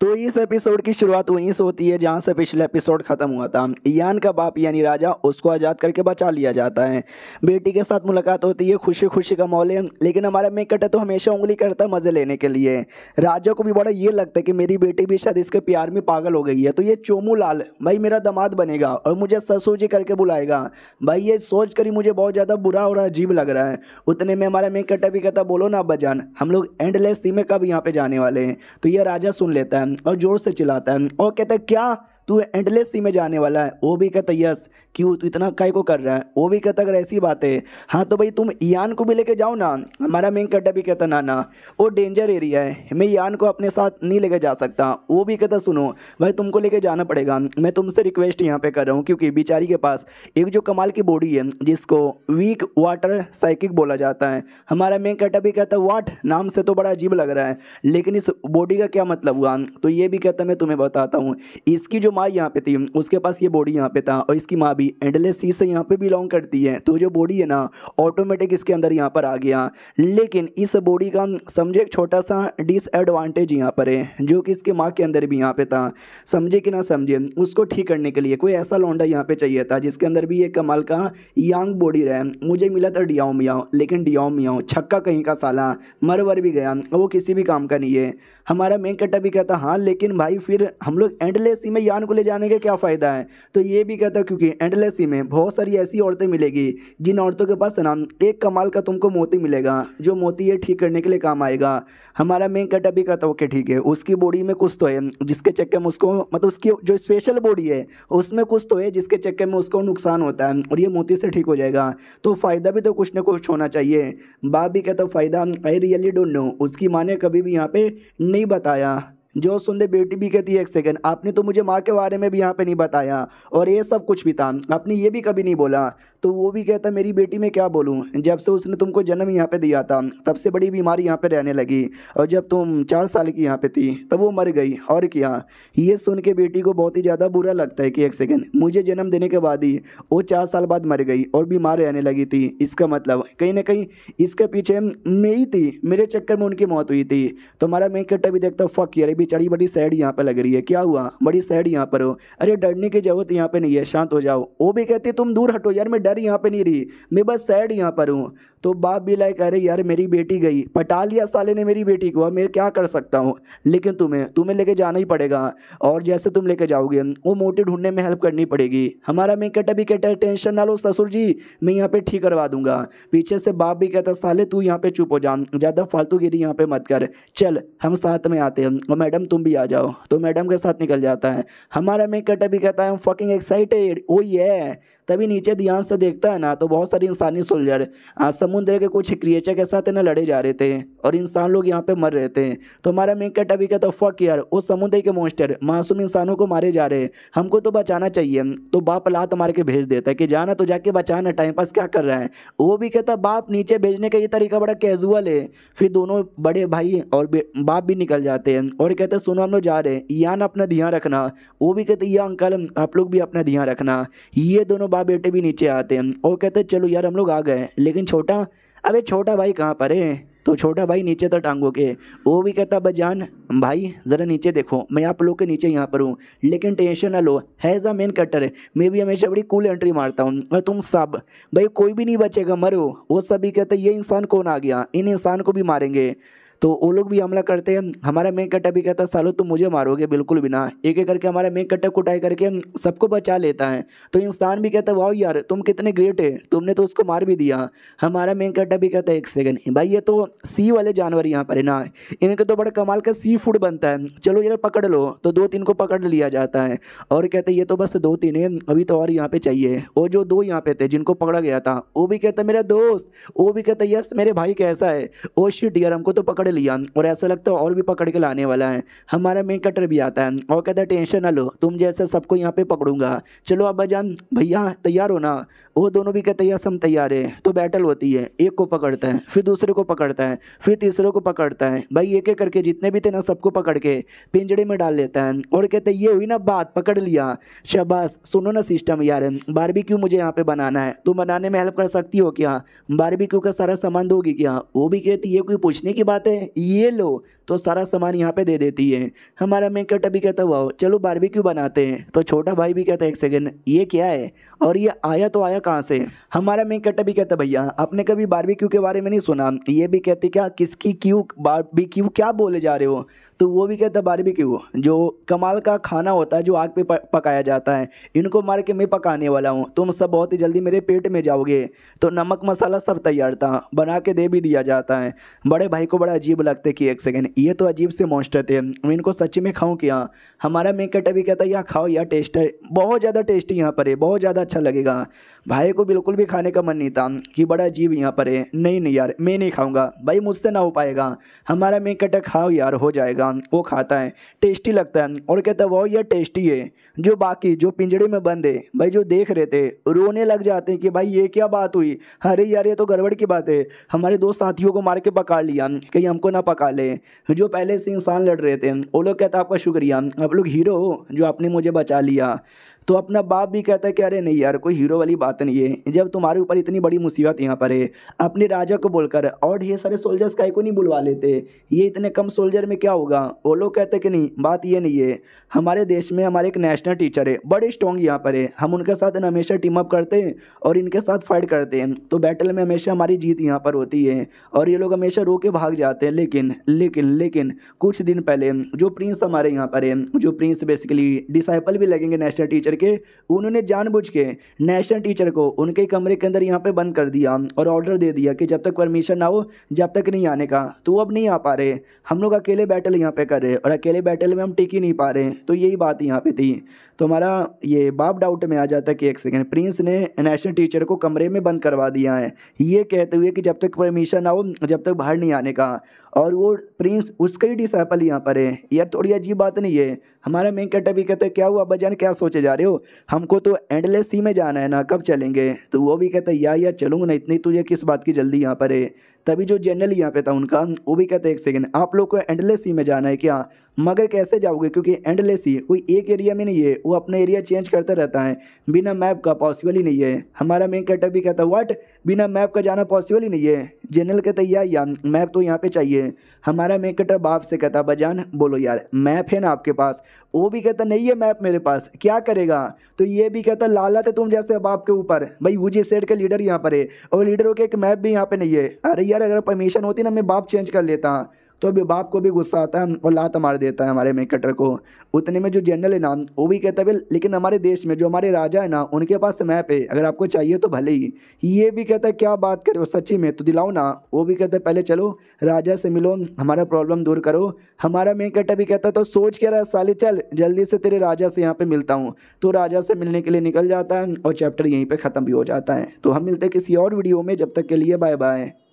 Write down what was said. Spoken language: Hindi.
तो इस एपिसोड की शुरुआत वहीं से होती है जहाँ से पिछला एपिसोड खत्म हुआ था ईयान का बाप यानी राजा उसको आज़ाद करके बचा लिया जाता है बेटी के साथ मुलाकात होती है खुशी खुशी का मौल लेकिन हमारा मेकट है तो हमेशा उंगली करता है मज़े लेने के लिए राजा को भी बड़ा ये लगता है कि मेरी बेटी भी शायद इसके प्यार में पागल हो गई है तो ये चोमू लाल भाई मेरा दमाद बनेगा और मुझे ससुर जी करके बुलाएगा भाई ये सोच कर ही मुझे बहुत ज़्यादा बुरा और अजीब लग रहा है उतने में हमारा मेकट भी कहता बोलो ना अब्बा हम लोग एंडलेस सी में कब यहाँ पर जाने वाले हैं तो ये राजा सुन लेता है और जोर से चिल्लाता है और कहता है क्या तू एंडलेस सी में जाने वाला है वो भी कहता यस क्यों तू इतना काय को कर रहा है वो भी कहता अगर ऐसी बात है हाँ तो भाई तुम यान को भी लेके जाओ ना हमारा मेन कट्टा भी कहता ना ना वो डेंजर एरिया है मैं यान को अपने साथ नहीं लेके जा सकता वो भी कहता सुनो भाई तुमको लेके जाना पड़ेगा मैं तुमसे रिक्वेस्ट यहाँ पे कर रहा हूँ क्योंकि बेचारी के पास एक जो कमाल की बॉडी है जिसको वीक वाटर साइकिक बोला जाता है हमारा मेन कट्टा भी कहता वाट नाम से तो बड़ा अजीब लग रहा है लेकिन इस बॉडी का क्या मतलब हुआ तो ये भी कहता मैं तुम्हें बताता हूँ इसकी जो माँ यहाँ पे थी उसके पास ये बॉडी यहाँ पे था और इसकी माँ भी एंडलेस सी से यहाँ पे बिलोंग करती है तो जो बॉडी है ना ऑटोमेटिक इसके अंदर यहाँ पर आ गया लेकिन इस बॉडी का समझे एक छोटा सा डिसएडवांटेज यहाँ पर है जो कि इसके माँ के अंदर भी यहाँ पे था समझे कि ना समझे उसको ठीक करने के लिए कोई ऐसा लौंडा यहाँ पे चाहिए था जिसके अंदर भी ये कमाल का यंग बॉडी रहे मुझे मिला था डियाओ मियाँ लेकिन डियाओ मियाँ छक्का कहीं का साला मर वर भी गया वो किसी भी काम का नहीं है हमारा मेन कट्टा भी कहता हाँ लेकिन भाई फिर हम लोग एंडलेस ही में यान को ले जाने का क्या फ़ायदा है तो ये भी कहता क्योंकि एंडलेसी में बहुत सारी ऐसी औरतें मिलेगी जिन औरतों के पास ना एक कमाल का तुमको मोती मिलेगा जो मोती ये ठीक करने के लिए काम आएगा हमारा मेन कटा भी कहता ओके ठीक है उसकी बॉडी में कुछ तो है जिसके चक्कर में उसको मतलब उसकी जो स्पेशल बॉडी है उसमें कुछ तो है जिसके चक्कर में उसको नुकसान होता है और ये मोती से ठीक हो जाएगा तो फ़ायदा भी तो कुछ ना कुछ होना चाहिए बाप भी कहता फ़ायदा आई रियली डोंट नो उसकी माँ ने कभी भी यहाँ पे नहीं बताया जो सुन दे बेटी भी कहती है एक सेकेंड आपने तो मुझे माँ के बारे में भी यहाँ पे नहीं बताया और ये सब कुछ भी था आपने ये भी कभी नहीं बोला तो वो भी कहता मेरी बेटी मैं क्या बोलूँ जब से उसने तुमको जन्म यहाँ पर दिया था तब से बड़ी बीमारी यहाँ पर रहने लगी और जब तुम चार साल की यहाँ पर थी तब वो मर गई और क्या ये सुन के बेटी को बहुत ही ज़्यादा बुरा लगता है कि एक सेकेंड मुझे जन्म देने के बाद ही वो चार साल बाद मर गई और बीमार रहने लगी थी इसका मतलब कहीं ना कहीं इसके पीछे मैं ही थी मेरे चक्कर में उनकी मौत हुई थी तो हमारा मैं कट्टा भी देखता हूँ फक यार बेचारी बड़ी सैड यहाँ पर लग रही है क्या हुआ बड़ी सैड यहाँ पर हो अरे डरने की जरूरत यहाँ पर नहीं है शांत हो जाओ वो भी कहती तुम दूर हटो यार मैं मदर यहाँ पे नहीं रही मैं बस सैड यहाँ पर हूँ तो बाप भी लाइक अरे यार मेरी बेटी गई पटा लिया साले ने मेरी बेटी को मैं क्या कर सकता हूँ लेकिन तुम्हें तुम्हें लेके जाना ही पड़ेगा और जैसे तुम लेके जाओगे वो मोटी ढूंढने में हेल्प करनी पड़ेगी हमारा मैं कहता भी कहता टेंशन ना लो ससुर जी मैं यहाँ पे ठीक करवा दूंगा पीछे से बाप भी कहता साले तू यहाँ पे चुप हो जा ज़्यादा फालतू गिरी यहाँ पे मत कर चल हम साथ में आते हैं और मैडम तुम भी आ जाओ तो मैडम के साथ निकल जाता है हमारा मैं कहता भी कहता है फकिंग एक्साइटेड ओ ये तभी नीचे ध्यान से देखता है ना तो बहुत सारे इंसानी सोल्जर हाँ, समुद्र के कुछ क्रिएचर के साथ ना लड़े जा रहे थे और इंसान लोग यहाँ पे मर रहे थे तो हमारा मेन कट अभी कहता फक तो यार उस समुद्र के मोस्टर मासूम इंसानों को मारे जा रहे हैं हमको तो बचाना चाहिए तो बाप लात मार के भेज देता है कि जाना तो जाके बचाना टाइम पास क्या कर रहा है वो भी कहता बाप नीचे भेजने का ये तरीका बड़ा कैजुअल है फिर दोनों बड़े भाई और बाप भी निकल जाते हैं और कहते सुनो हम लोग जा रहे हैं यान अपना ध्यान रखना वो भी कहते ये अंकल आप लोग भी अपना ध्यान रखना ये दोनों बाप बेटे भी नीचे आते जाते हैं वो कहते चलो यार हम लोग आ गए लेकिन छोटा अबे छोटा भाई कहाँ पर है तो छोटा भाई नीचे था टांगों के वो भी कहता बजान भाई ज़रा नीचे देखो मैं आप लोग के नीचे यहाँ पर हूँ लेकिन टेंशन ना लो हैज़ अ मेन कटर मैं भी हमेशा बड़ी कूल एंट्री मारता हूँ और तुम सब भाई कोई भी नहीं बचेगा मरो वो सभी कहते ये इंसान कौन आ गया इन इंसान को भी मारेंगे तो वो लोग भी हमला करते हैं हमारा मेन कट्टा भी कहता है सालो तुम मुझे मारोगे बिल्कुल भी ना एक एक करके हमारा मेन कट्टा कुटाई करके सबको बचा लेता है तो इंसान भी कहता है वाह यार तुम कितने ग्रेट है तुमने तो उसको मार भी दिया हमारा मेन कट्टा भी कहता है एक सेकेंड भाई ये तो सी वाले जानवर यहाँ पर है ना इनके तो बड़ा कमाल का सी फूड बनता है चलो यार पकड़ लो तो दो तीन को पकड़ लिया जाता है और कहते ये तो बस दो तीन है अभी तो और यहाँ पे चाहिए और जो दो यहाँ पे थे जिनको पकड़ा गया था वो भी कहता मेरा दोस्त वो भी कहता यस मेरे भाई कैसा है ओ शिट यार हमको तो पकड़ पकड़ लिया और ऐसा लगता है और भी पकड़ के लाने वाला है हमारा मेन कटर भी आता है और कहता है टेंशन ना लो तुम जैसे सबको यहाँ पे पकड़ूंगा चलो अब्बा जान भैया तैयार हो ना वो दोनों भी कहते हैं हम तैयार है तो बैटल होती है एक को पकड़ता है फिर दूसरे को पकड़ता है फिर तीसरे को पकड़ता है भाई एक एक करके जितने भी थे ना सबको पकड़ के पिंजड़े में डाल लेता है और कहते ये हुई ना बात पकड़ लिया शबाश सुनो ना सिस्टम यार क्यों मुझे यहाँ पे बनाना है तुम बनाने में हेल्प कर सकती हो क्या क्यों का सारा सामान दोगी क्या वो भी कहती है कोई पूछने की बात है yellow तो सारा सामान यहाँ पे दे देती है हमारा मेकअट अभी कहता हुआ चलो बारबेक्यू बनाते हैं तो छोटा भाई भी कहता है एक सेकेंड ये क्या है और ये आया तो आया कहाँ से हमारा मेकअट अभी कहता भैया आपने कभी बारबेक्यू के बारे में नहीं सुना ये भी कहते क्या किसकी क्यों बारबेक्यू क्या बोले जा रहे हो तो वो भी कहता बारबेक्यू जो कमाल का खाना होता है जो आग पे पकाया जाता है इनको मार के मैं पकाने वाला हूँ तुम सब बहुत ही जल्दी मेरे पेट में जाओगे तो नमक मसाला सब तैयार था बना के दे भी दिया जाता है बड़े भाई को बड़ा अजीब लगता है कि एक सेकेंड ये तो अजीब से मॉन्स्टर थे मैं इनको सच्ची में खाऊँ क्या हमारा मेकअट अभी कहता है यहाँ खाओ यहाँ टेस्ट है बहुत ज़्यादा टेस्टी यहाँ पर है बहुत ज़्यादा अच्छा लगेगा भाई को बिल्कुल भी खाने का मन नहीं था कि बड़ा अजीब यहाँ पर है नहीं नहीं यार मैं नहीं खाऊँगा भाई मुझसे ना हो पाएगा हमारा मेकअट खाओ यार हो जाएगा वो खाता है टेस्टी लगता है और कहता है वो यह टेस्टी है जो बाकी जो पिंजड़े में बंद है भाई जो देख रहे थे रोने लग जाते हैं कि भाई ये क्या बात हुई अरे यार ये तो गड़बड़ की बात है हमारे दो साथियों को मार के पकड़ लिया कहीं हमको ना पका ले जो पहले से इंसान लड़ रहे थे वो लोग कहते आपका शुक्रिया आप लोग हीरो हो जो आपने मुझे बचा लिया तो अपना बाप भी कहता है कि अरे नहीं यार कोई हीरो वाली बात नहीं है जब तुम्हारे ऊपर इतनी बड़ी मुसीबत यहाँ पर है अपने राजा को बोलकर और ढेर सारे सोल्जर्स का को नहीं बुलवा लेते ये इतने कम सोल्जर में क्या होगा वो लोग कहते कि नहीं बात ये नहीं है हमारे देश में हमारे एक नेशनल टीचर है बड़े स्ट्रॉन्ग यहाँ पर है हम उनके साथ हमेशा टीम अप करते हैं और इनके साथ फाइट करते हैं तो बैटल में हमेशा हमारी जीत यहाँ पर होती है और ये लोग हमेशा रो के भाग जाते हैं लेकिन लेकिन लेकिन कुछ दिन पहले जो प्रिंस हमारे यहाँ पर है जो प्रिंस बेसिकली डिसाइपल भी लगेंगे नेशनल टीचर करके उन्होंने जानबूझ के नेशनल टीचर को उनके कमरे के अंदर यहाँ पे बंद कर दिया और ऑर्डर दे दिया कि जब तक परमिशन ना हो जब तक नहीं आने का तो वो अब नहीं आ पा रहे हम लोग अकेले बैटल यहाँ पे कर रहे और अकेले बैटल में हम टिक ही नहीं पा रहे तो यही बात यहाँ पे थी तो हमारा ये बाप डाउट में आ जाता है कि एक सेकेंड प्रिंस ने नेशनल टीचर को कमरे में बंद करवा दिया है ये कहते हुए कि जब तक परमिशन ना हो जब तक बाहर नहीं आने का और वो प्रिंस उसका ही डिसाइपल यहाँ पर है यार थोड़ी अजीब बात नहीं है हमारा मेन भी कहता है क्या हुआ बजान क्या सोचे जा रहे हो हमको तो एंडलेस सी में जाना है ना कब चलेंगे तो वो भी कहता है या यार चलूँगा ना इतनी तुझे किस बात की जल्दी यहाँ पर है तभी जो जनरल यहाँ पे था उनका वो भी कहते हैं एक सेकेंड आप लोग को एंडलेस सी में जाना है कि हाँ मगर कैसे जाओगे क्योंकि एंडलेस सी कोई एक एरिया में नहीं है वो अपना एरिया चेंज करता रहता है बिना मैप का पॉसिबल ही नहीं है हमारा मेन कैटर भी कहता है वाट बिना मैप का जाना पॉसिबल ही नहीं है जनरल कहता है यार मैप तो यहाँ पे चाहिए हमारा मेन बाप से कहता बजान बोलो यार मैप है ना आपके पास वो भी कहता नहीं है मैप मेरे पास क्या करेगा तो ये भी कहता लाला है तो तुम जैसे बाप के ऊपर भाई यूजी सेट के लीडर यहाँ पर है और लीडरों के एक मैप भी यहाँ पे नहीं है अरे यार अगर परमिशन होती ना मैं बाप चेंज कर लेता तो अभी बाप को भी गुस्सा आता है और लात मार देता है हमारे क्रिकेटर को उतने में जो जनरल है ना वो भी कहता है लेकिन हमारे देश में जो हमारे राजा है ना उनके पास तो मैप है अगर आपको चाहिए तो भले ही ये भी कहता है क्या बात करो सच्ची में तो दिलाओ ना वो भी कहता है पहले चलो राजा से मिलो हमारा प्रॉब्लम दूर करो हमारा मेकेटर भी कहता तो सोच के रहा साले चल जल्दी से तेरे राजा से यहाँ पर मिलता हूँ तो राजा से मिलने के लिए निकल जाता है और चैप्टर यहीं पर ख़त्म भी हो जाता है तो हम मिलते हैं किसी और वीडियो में जब तक के लिए बाय बाय